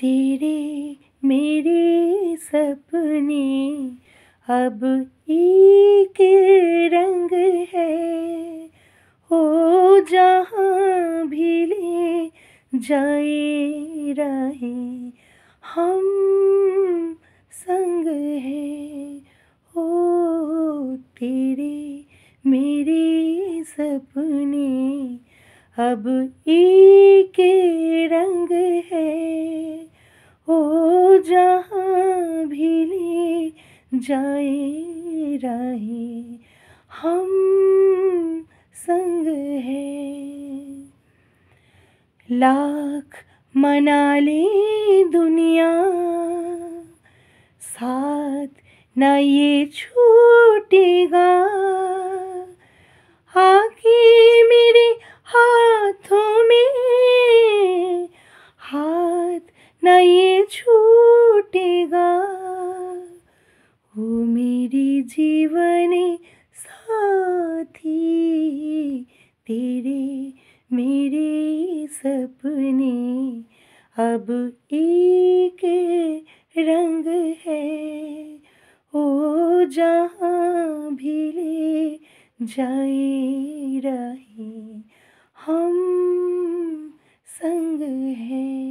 तेरे मेरे सपने अब एक रंग है हो जहाँ भी ले जाए रहे हम संग है हो तेरे मेरे सपने अब एक जाए राहें हम संग है लाख मना ले दुनिया साथ न ये छूटेगा आके मेरे हाथों में हाथ न ये छूटेगा जीवन साथी तेरे मेरे सपने अब एक रंग है ओ जहाँ भी ले जाए राहें हम संग हैं